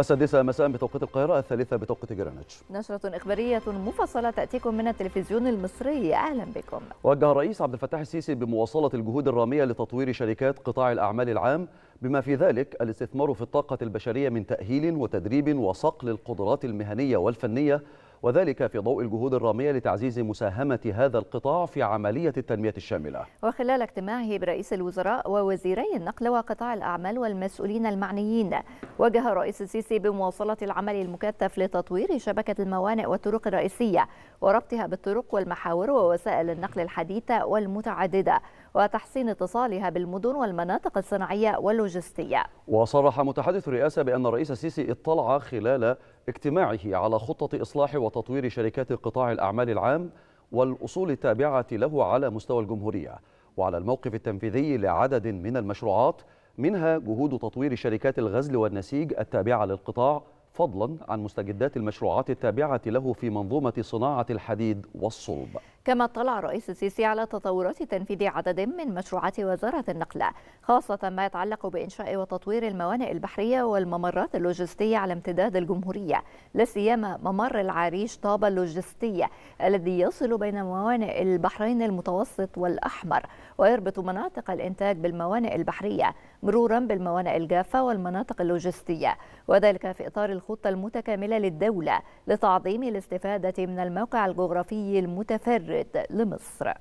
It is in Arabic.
السادسة مساء بتوقيت القاهرة الثالثة بتوقيت جرينتش نشرة إخبارية مفصلة تأتيكم من التلفزيون المصري أهلا بكم وجه الرئيس عبد الفتاح السيسي بمواصلة الجهود الرامية لتطوير شركات قطاع الأعمال العام بما في ذلك الاستثمار في الطاقة البشرية من تأهيل وتدريب وصقل القدرات المهنية والفنية وذلك في ضوء الجهود الرامية لتعزيز مساهمة هذا القطاع في عملية التنمية الشاملة وخلال اجتماعه برئيس الوزراء ووزيري النقل وقطاع الأعمال والمسؤولين المعنيين وجه الرئيس السيسي بمواصلة العمل المكثف لتطوير شبكة الموانئ والطرق الرئيسية وربطها بالطرق والمحاور ووسائل النقل الحديثة والمتعددة وتحسين اتصالها بالمدن والمناطق الصناعية واللوجستية وصرح متحدث الرئاسة بأن الرئيس السيسي اطلع خلال اجتماعه على خطة إصلاح وتطوير شركات قطاع الأعمال العام والأصول التابعة له على مستوى الجمهورية وعلى الموقف التنفيذي لعدد من المشروعات منها جهود تطوير شركات الغزل والنسيج التابعة للقطاع فضلا عن مستجدات المشروعات التابعة له في منظومة صناعة الحديد والصلب كما اطلع الرئيس السيسي على تطورات تنفيذ عدد من مشروعات وزارة النقل خاصة ما يتعلق بإنشاء وتطوير الموانئ البحرية والممرات اللوجستية على امتداد الجمهورية لا سيما ممر العريش طابة اللوجستية الذي يصل بين موانئ البحرين المتوسط والأحمر ويربط مناطق الإنتاج بالموانئ البحرية مرورا بالموانئ الجافة والمناطق اللوجستية وذلك في إطار الخطة المتكاملة للدولة لتعظيم الاستفادة من الموقع الجغرافي المتفرد وارد لمصر